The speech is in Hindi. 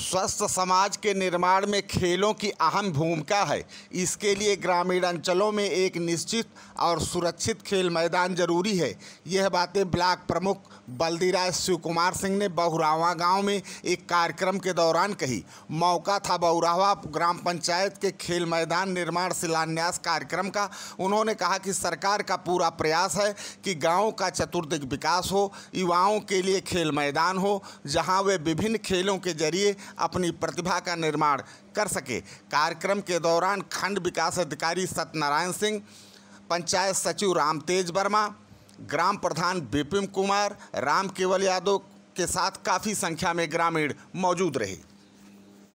स्वस्थ समाज के निर्माण में खेलों की अहम भूमिका है इसके लिए ग्रामीण अंचलों में एक निश्चित और सुरक्षित खेल मैदान जरूरी है यह बातें ब्लॉक प्रमुख बल्दीराज शिव कुमार सिंह ने बहुरावा गांव में एक कार्यक्रम के दौरान कही मौका था बहुरावा ग्राम पंचायत के खेल मैदान निर्माण शिलान्यास कार्यक्रम का उन्होंने कहा कि सरकार का पूरा प्रयास है कि गाँव का चतुर्दिक विकास हो युवाओं के लिए खेल मैदान हो जहाँ वे विभिन्न खेलों के जरिए अपनी प्रतिभा का निर्माण कर सके कार्यक्रम के दौरान खंड विकास अधिकारी सत्यनारायण सिंह पंचायत सचिव राम तेज वर्मा ग्राम प्रधान विपिन कुमार राम केवल यादव के साथ काफ़ी संख्या में ग्रामीण मौजूद रहे